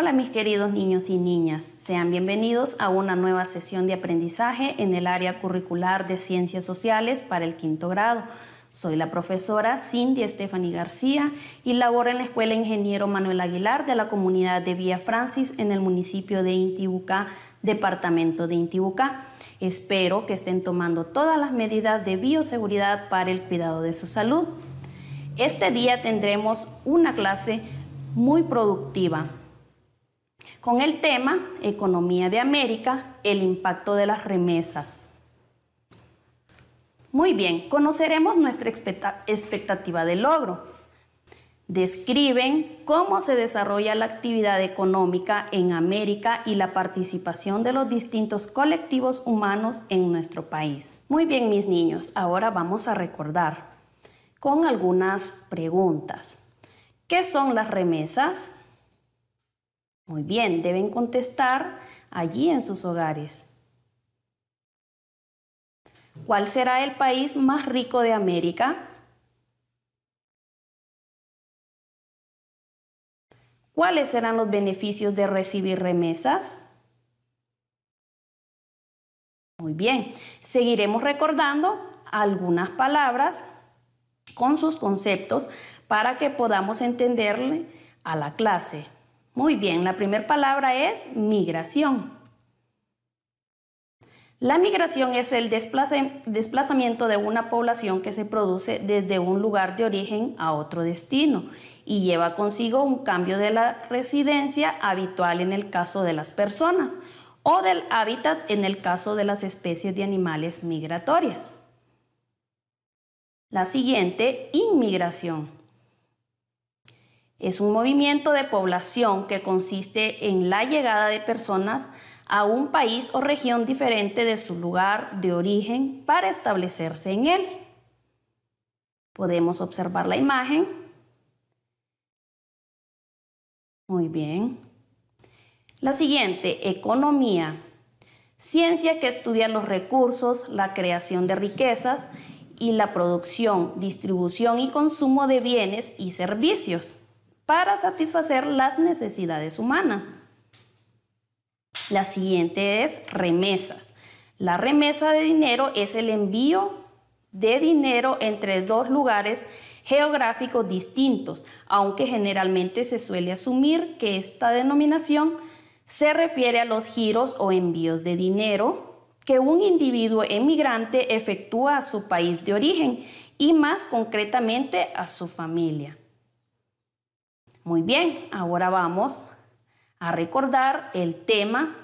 Hola mis queridos niños y niñas, sean bienvenidos a una nueva sesión de aprendizaje en el área curricular de Ciencias Sociales para el quinto grado. Soy la profesora Cindy Estefany García y laboro en la Escuela Ingeniero Manuel Aguilar de la comunidad de vía Francis en el municipio de Intibucá, departamento de Intibucá. Espero que estén tomando todas las medidas de bioseguridad para el cuidado de su salud. Este día tendremos una clase muy productiva con el tema Economía de América, el impacto de las remesas. Muy bien, conoceremos nuestra expectativa de logro. Describen cómo se desarrolla la actividad económica en América y la participación de los distintos colectivos humanos en nuestro país. Muy bien, mis niños, ahora vamos a recordar con algunas preguntas. ¿Qué son las remesas? Muy bien, deben contestar allí en sus hogares. ¿Cuál será el país más rico de América? ¿Cuáles serán los beneficios de recibir remesas? Muy bien, seguiremos recordando algunas palabras con sus conceptos para que podamos entenderle a la clase. Muy bien, la primera palabra es migración. La migración es el desplazamiento de una población que se produce desde un lugar de origen a otro destino y lleva consigo un cambio de la residencia habitual en el caso de las personas o del hábitat en el caso de las especies de animales migratorias. La siguiente, inmigración. Es un movimiento de población que consiste en la llegada de personas a un país o región diferente de su lugar de origen para establecerse en él. Podemos observar la imagen. Muy bien. La siguiente, economía. Ciencia que estudia los recursos, la creación de riquezas y la producción, distribución y consumo de bienes y servicios para satisfacer las necesidades humanas. La siguiente es remesas. La remesa de dinero es el envío de dinero entre dos lugares geográficos distintos, aunque generalmente se suele asumir que esta denominación se refiere a los giros o envíos de dinero que un individuo emigrante efectúa a su país de origen y más concretamente a su familia. Muy bien, ahora vamos a recordar el tema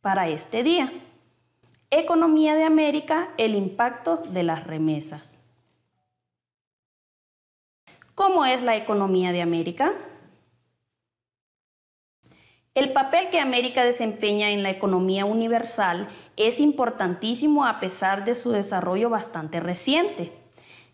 para este día. Economía de América, el impacto de las remesas. ¿Cómo es la economía de América? El papel que América desempeña en la economía universal es importantísimo a pesar de su desarrollo bastante reciente.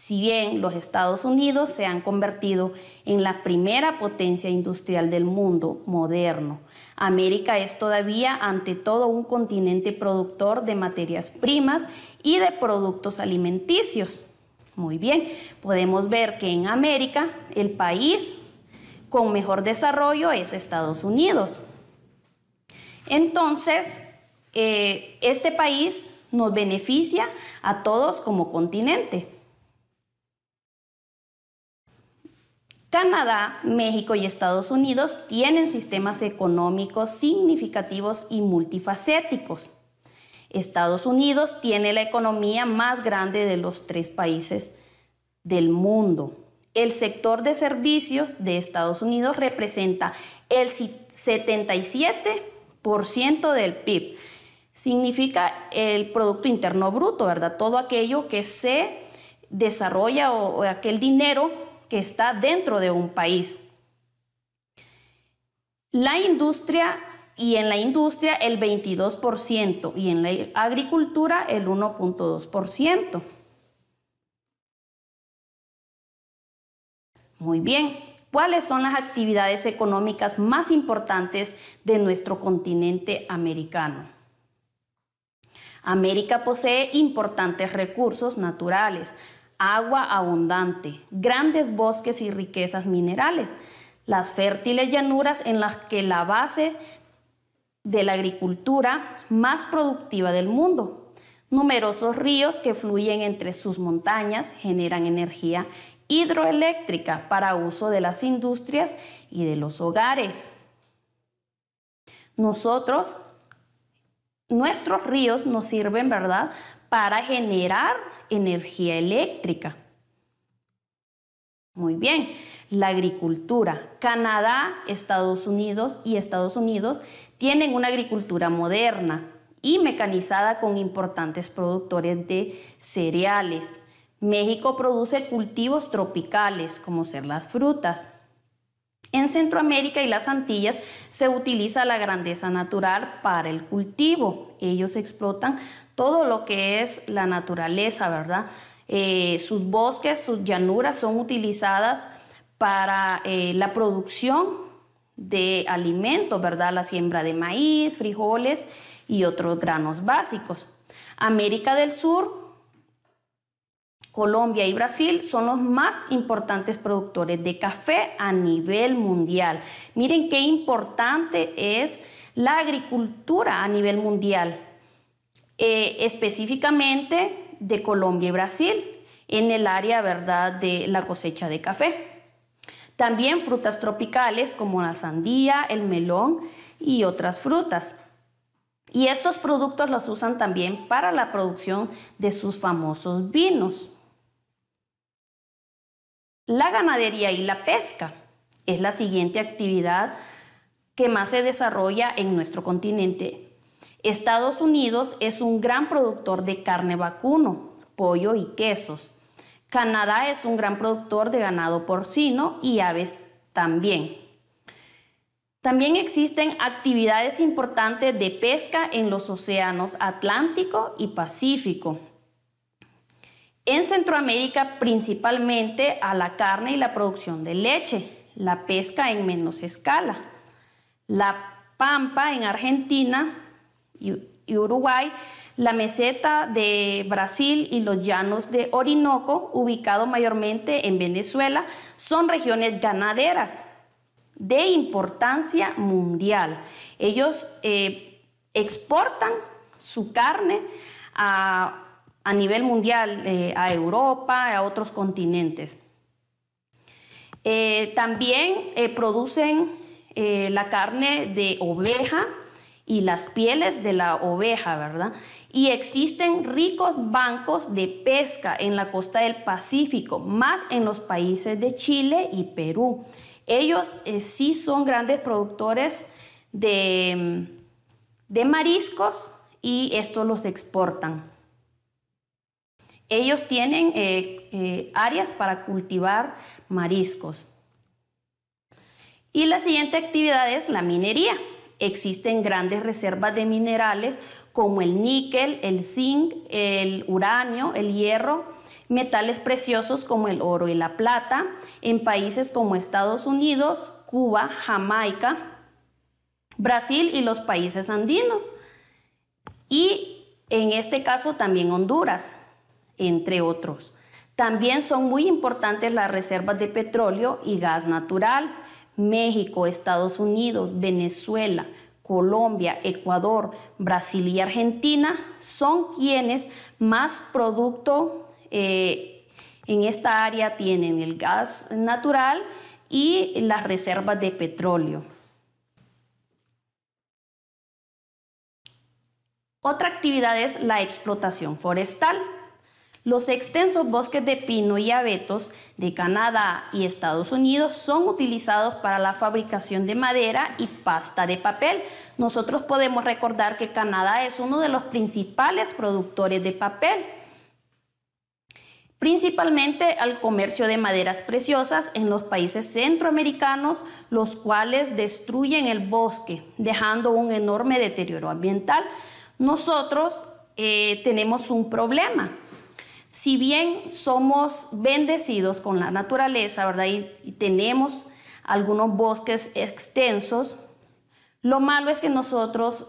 Si bien los Estados Unidos se han convertido en la primera potencia industrial del mundo moderno, América es todavía ante todo un continente productor de materias primas y de productos alimenticios. Muy bien, podemos ver que en América el país con mejor desarrollo es Estados Unidos. Entonces, eh, este país nos beneficia a todos como continente. Canadá, México y Estados Unidos tienen sistemas económicos significativos y multifacéticos. Estados Unidos tiene la economía más grande de los tres países del mundo. El sector de servicios de Estados Unidos representa el 77% del PIB. Significa el Producto Interno Bruto, ¿verdad? Todo aquello que se desarrolla o, o aquel dinero que está dentro de un país. La industria y en la industria el 22% y en la agricultura el 1.2%. Muy bien, ¿cuáles son las actividades económicas más importantes de nuestro continente americano? América posee importantes recursos naturales, agua abundante, grandes bosques y riquezas minerales, las fértiles llanuras en las que la base de la agricultura más productiva del mundo, numerosos ríos que fluyen entre sus montañas, generan energía hidroeléctrica para uso de las industrias y de los hogares. Nosotros nuestros ríos nos sirven, ¿verdad?, para generar energía eléctrica. Muy bien, la agricultura. Canadá, Estados Unidos y Estados Unidos tienen una agricultura moderna y mecanizada con importantes productores de cereales. México produce cultivos tropicales como ser las frutas, en Centroamérica y las Antillas se utiliza la grandeza natural para el cultivo. Ellos explotan todo lo que es la naturaleza, ¿verdad? Eh, sus bosques, sus llanuras son utilizadas para eh, la producción de alimentos, ¿verdad? La siembra de maíz, frijoles y otros granos básicos. América del Sur Colombia y Brasil son los más importantes productores de café a nivel mundial. Miren qué importante es la agricultura a nivel mundial, eh, específicamente de Colombia y Brasil, en el área ¿verdad? de la cosecha de café. También frutas tropicales como la sandía, el melón y otras frutas. Y estos productos los usan también para la producción de sus famosos vinos. La ganadería y la pesca es la siguiente actividad que más se desarrolla en nuestro continente. Estados Unidos es un gran productor de carne vacuno, pollo y quesos. Canadá es un gran productor de ganado porcino y aves también. También existen actividades importantes de pesca en los océanos Atlántico y Pacífico, en Centroamérica principalmente a la carne y la producción de leche, la pesca en menos escala. La pampa en Argentina y Uruguay, la meseta de Brasil y los llanos de Orinoco, ubicado mayormente en Venezuela, son regiones ganaderas de importancia mundial. Ellos eh, exportan su carne a a nivel mundial, eh, a Europa, a otros continentes. Eh, también eh, producen la carne de oveja y las pieles de la oveja, ¿verdad? Y existen ricos bancos de pesca en la costa del Pacífico, más en los países de Chile y Perú. Ellos sí son grandes productores de, de mariscos y estos los exportan. Ellos tienen eh, eh, áreas para cultivar mariscos. Y la siguiente actividad es la minería. Existen grandes reservas de minerales como el níquel, el zinc, el uranio, el hierro, metales preciosos como el oro y la plata, en países como Estados Unidos, Cuba, Jamaica, Brasil y los países andinos. Y en este caso también Honduras entre otros. También son muy importantes las reservas de petróleo y gas natural. México, Estados Unidos, Venezuela, Colombia, Ecuador, Brasil y Argentina son quienes más producto eh, en esta área tienen el gas natural y las reservas de petróleo. Otra actividad es la explotación forestal. Los extensos bosques de pino y abetos de Canadá y Estados Unidos son utilizados para la fabricación de madera y pasta de papel. Nosotros podemos recordar que Canadá es uno de los principales productores de papel principalmente al comercio de maderas preciosas en los países centroamericanos, los cuales destruyen el bosque, dejando un enorme deterioro ambiental. Nosotros eh, tenemos un problema, si bien somos bendecidos con la naturaleza, ¿verdad? Y, tenemos algunos bosques extensos, lo malo es que nosotros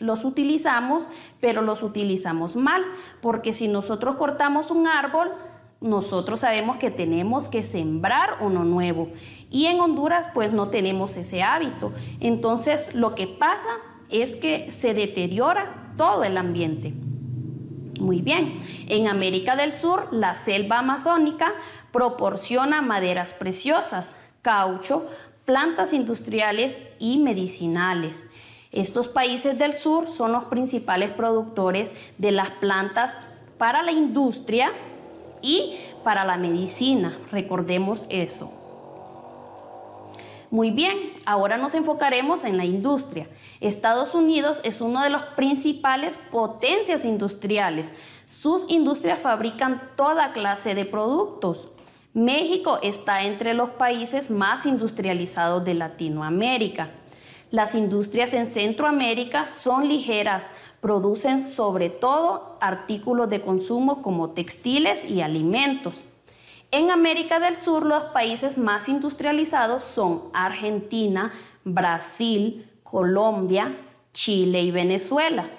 los utilizamos, pero los utilizamos mal, porque si nosotros cortamos un árbol, nosotros sabemos que tenemos que sembrar uno nuevo. Y en Honduras pues no tenemos ese hábito. Entonces lo que pasa es que se deteriora todo el ambiente. Muy bien, en América del Sur la selva amazónica proporciona maderas preciosas, caucho, plantas industriales y medicinales. Estos países del sur son los principales productores de las plantas para la industria y para la medicina. Recordemos eso. Muy bien, ahora nos enfocaremos en la industria. Estados Unidos es uno de las principales potencias industriales. Sus industrias fabrican toda clase de productos. México está entre los países más industrializados de Latinoamérica. Las industrias en Centroamérica son ligeras, producen sobre todo artículos de consumo como textiles y alimentos. En América del Sur, los países más industrializados son Argentina, Brasil, Colombia, Chile y Venezuela.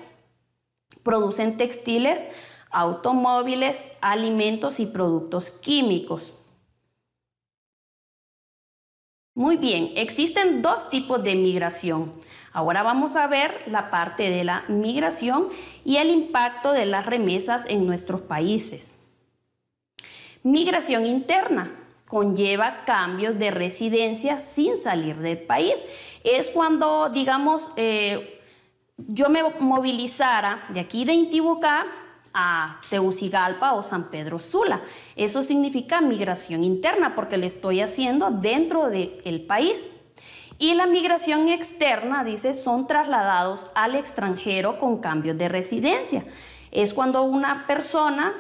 Producen textiles, automóviles, alimentos y productos químicos. Muy bien, existen dos tipos de migración. Ahora vamos a ver la parte de la migración y el impacto de las remesas en nuestros países. Migración interna conlleva cambios de residencia sin salir del país. Es cuando, digamos, eh, yo me movilizara de aquí de Intibucá a Teucigalpa o San Pedro Sula. Eso significa migración interna porque lo estoy haciendo dentro del país. Y la migración externa, dice, son trasladados al extranjero con cambios de residencia. Es cuando una persona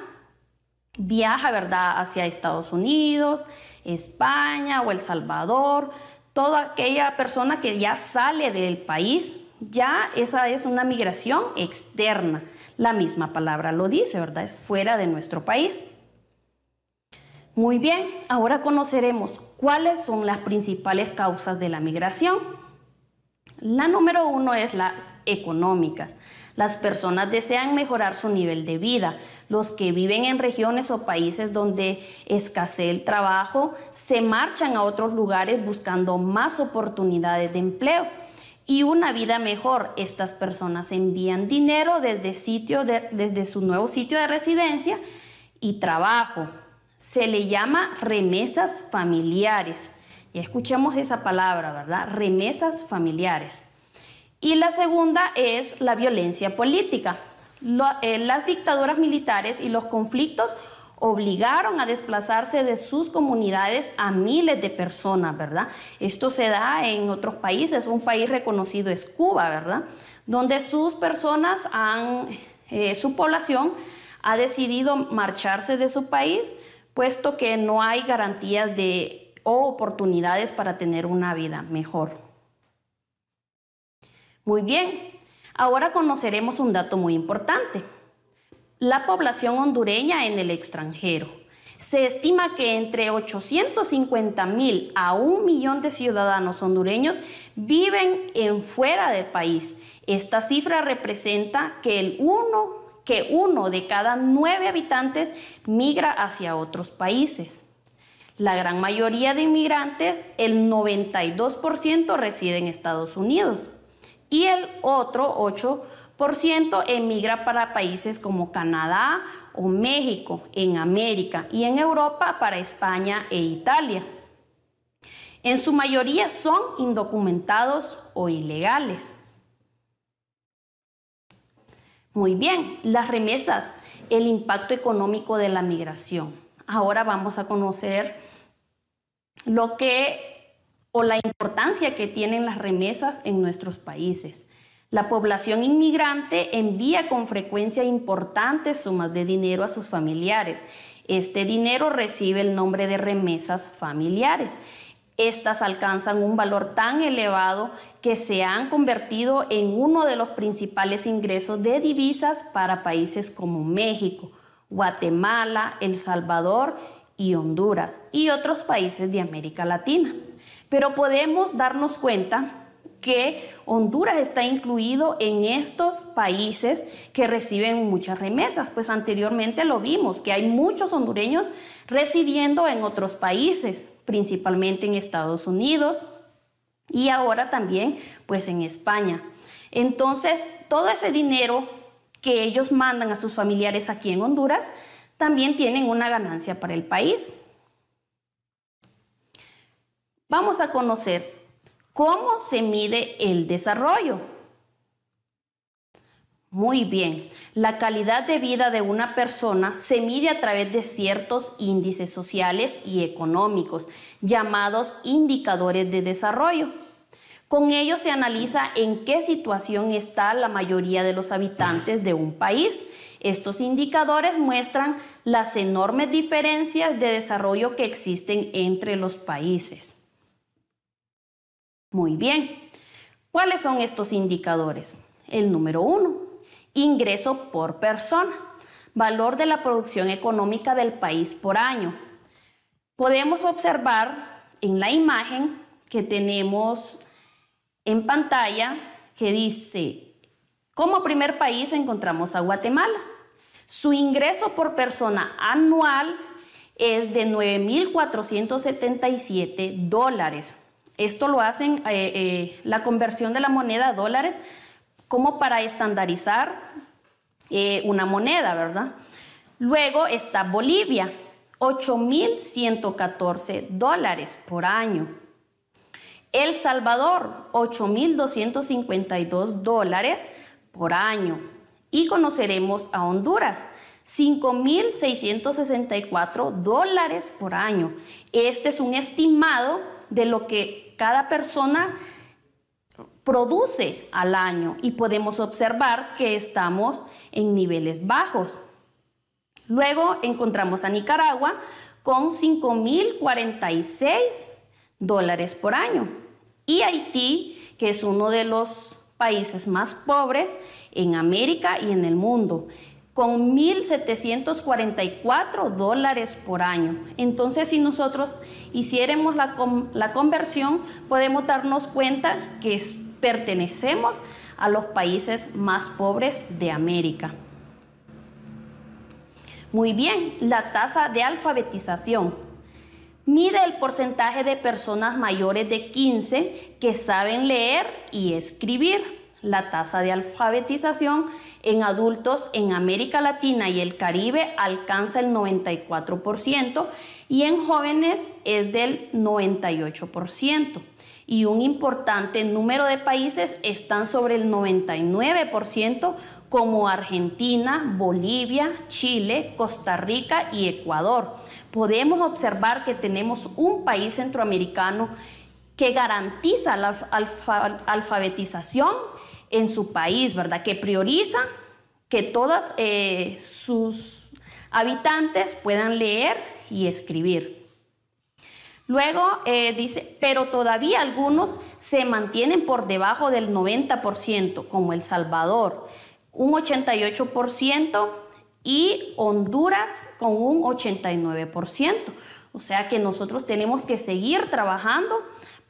viaja, ¿verdad?, hacia Estados Unidos, España o El Salvador. Toda aquella persona que ya sale del país, ya esa es una migración externa. La misma palabra lo dice, ¿verdad? Es fuera de nuestro país. Muy bien, ahora conoceremos cuáles son las principales causas de la migración. La número uno es las económicas. Las personas desean mejorar su nivel de vida. Los que viven en regiones o países donde escasea el trabajo se marchan a otros lugares buscando más oportunidades de empleo y una vida mejor. Estas personas envían dinero desde, su nuevo sitio de residencia y trabajo. Se le llama remesas familiares. Ya escuchamos esa palabra, ¿verdad? Remesas familiares. Y la segunda es la violencia política. Eh, las dictaduras militares y los conflictos obligaron a desplazarse de sus comunidades a miles de personas, ¿verdad? Esto se da en otros países, un país reconocido es Cuba, ¿verdad? Donde sus personas eh, su población ha decidido marcharse de su país, puesto que no hay garantías de, o oportunidades para tener una vida mejor. Muy bien, ahora conoceremos un dato muy importante. La población hondureña en el extranjero. Se estima que entre 850 mil a un millón de ciudadanos hondureños viven en fuera del país. Esta cifra representa que el uno que uno de cada nueve habitantes migra hacia otros países. La gran mayoría de inmigrantes, el 92%, reside en Estados Unidos y el otro 8% emigra para países como Canadá o México en América y en Europa para España e Italia. En su mayoría son indocumentados o ilegales. Muy bien, las remesas, el impacto económico de la migración. Ahora vamos a conocer lo que o la importancia que tienen las remesas en nuestros países. La población inmigrante envía con frecuencia importantes sumas de dinero a sus familiares. Este dinero recibe el nombre de remesas familiares. Estas alcanzan un valor tan elevado que se han convertido en uno de los principales ingresos de divisas para países como México, Guatemala, El Salvador y Honduras y otros países de América Latina. Pero podemos darnos cuenta que Honduras está incluido en estos países que reciben muchas remesas, pues anteriormente lo vimos, que hay muchos hondureños residiendo en otros países, principalmente en Estados Unidos y ahora también pues en España. Entonces, todo ese dinero que ellos mandan a sus familiares aquí en Honduras también tienen una ganancia para el país vamos a conocer cómo se mide el desarrollo. Muy bien, la calidad de vida de una persona se mide a través de ciertos índices sociales y económicos, llamados indicadores de desarrollo. Con ellos se analiza en qué situación está la mayoría de los habitantes de un país. Estos indicadores muestran las enormes diferencias de desarrollo que existen entre los países. Muy bien. ¿Cuáles son estos indicadores? El número uno, ingreso por persona, valor de la producción económica del país por año. Podemos observar en la imagen que tenemos en pantalla que dice, como primer país encontramos a Guatemala. Su ingreso por persona anual es de 9.477 dólares. Esto lo hacen eh, eh, la conversión de la moneda a dólares como para estandarizar eh, una moneda, ¿verdad? Luego está Bolivia, 8.114 dólares por año. El Salvador, 8.252 dólares por año. Y conoceremos a Honduras, 5.664 dólares por año. Este es un estimado de lo que cada persona produce al año y podemos observar que estamos en niveles bajos. Luego encontramos a Nicaragua con 5.046 dólares por año y Haití, que es uno de los países más pobres en América y en el mundo con 1.744 dólares por año. Entonces, si nosotros hiciéramos la, la, conversión, podemos darnos cuenta que pertenecemos a los países más pobres de América. Muy bien, la tasa de alfabetización. Mide el porcentaje de personas mayores de 15 que saben leer y escribir la tasa de alfabetización en adultos en América Latina y el Caribe alcanza el 94% y en jóvenes es del 98%. Y un importante número de países están sobre el 99% como Argentina, Bolivia, Chile, Costa Rica y Ecuador. Podemos observar que tenemos un país centroamericano que garantiza la alfabetización en su país, ¿verdad? Que prioriza que todas eh, sus habitantes puedan leer y escribir. Luego eh, dice, pero todavía algunos se mantienen por debajo del 90%, como El Salvador, un 88% y Honduras con un 89%. O sea que nosotros tenemos que seguir trabajando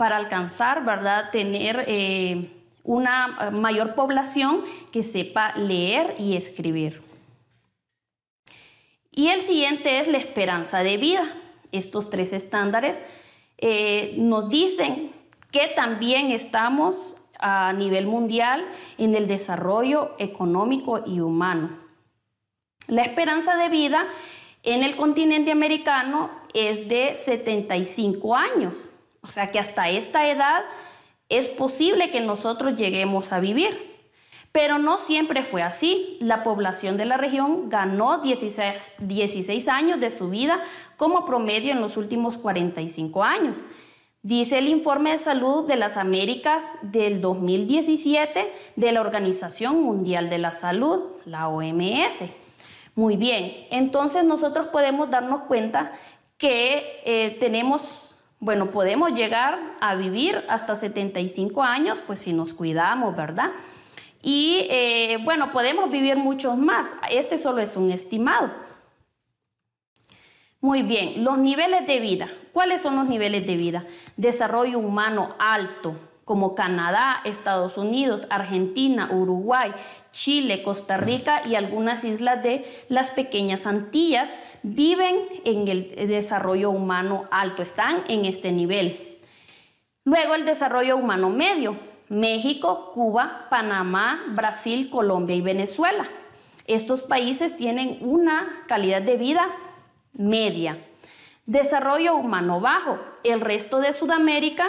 para alcanzar, ¿verdad? Tener eh, una mayor población que sepa leer y escribir. Y el siguiente es la esperanza de vida. Estos tres estándares eh, nos dicen que también estamos a nivel mundial en el desarrollo económico y humano. La esperanza de vida en el continente americano es de 75 años, o sea que hasta esta edad es posible que nosotros lleguemos a vivir. Pero no siempre fue así. La población de la región ganó 16, años de su vida como promedio en los últimos 45 años. Dice el informe de salud de las Américas del 2017 de la Organización Mundial de la Salud, la OMS. Muy bien, entonces nosotros podemos darnos cuenta que eh, tenemos bueno, podemos llegar a vivir hasta 75 años, pues si nos cuidamos, ¿verdad? Y eh, bueno, podemos vivir muchos más. Este solo es un estimado. Muy bien, los niveles de vida. ¿Cuáles son los niveles de vida? Desarrollo humano alto, como Canadá, Estados Unidos, Argentina, Uruguay, Chile, Costa Rica y algunas islas de las pequeñas Antillas viven en el desarrollo humano alto, están en este nivel. Luego el desarrollo humano medio, México, Cuba, Panamá, Brasil, Colombia y Venezuela. Estos países tienen una calidad de vida media. Desarrollo humano bajo, el resto de Sudamérica,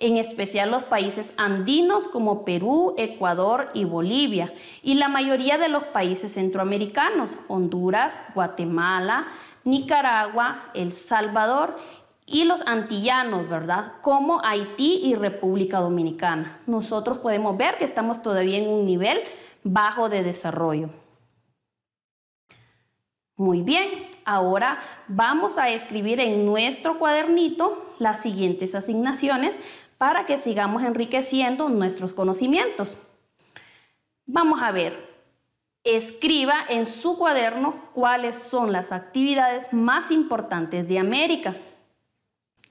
en especial los países andinos como Perú, Ecuador y Bolivia, y la mayoría de los países centroamericanos, Honduras, Guatemala, Nicaragua, El Salvador y los antillanos, ¿verdad? Como Haití y República Dominicana. Nosotros podemos ver que estamos todavía en un nivel bajo de desarrollo. Muy bien, ahora vamos a escribir en nuestro cuadernito las siguientes asignaciones para que sigamos enriqueciendo nuestros conocimientos. Vamos a ver, escriba en su cuaderno cuáles son las actividades más importantes de América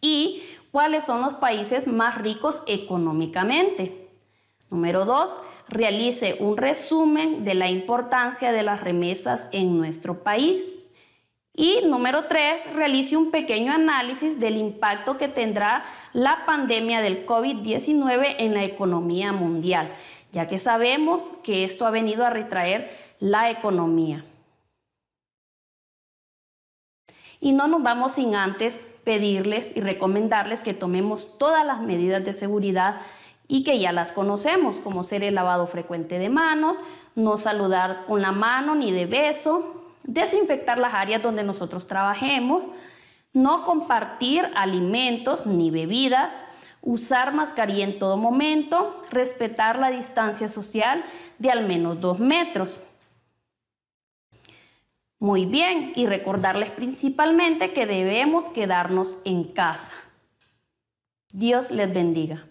y cuáles son los países más ricos económicamente. Número 2. Realice un resumen de la importancia de las remesas en nuestro país. Y número tres, realice un pequeño análisis del impacto que tendrá la pandemia del COVID-19 en la economía mundial, ya que sabemos que esto ha venido a retraer la economía. Y no nos vamos sin antes pedirles y recomendarles que tomemos todas las medidas de seguridad y que ya las conocemos, como ser el lavado frecuente de manos, no saludar con la mano ni de beso, desinfectar las áreas donde nosotros trabajemos, no compartir alimentos ni bebidas, usar mascarilla en todo momento, respetar la distancia social de al menos dos metros. Muy bien, y recordarles principalmente que debemos quedarnos en casa. Dios les bendiga.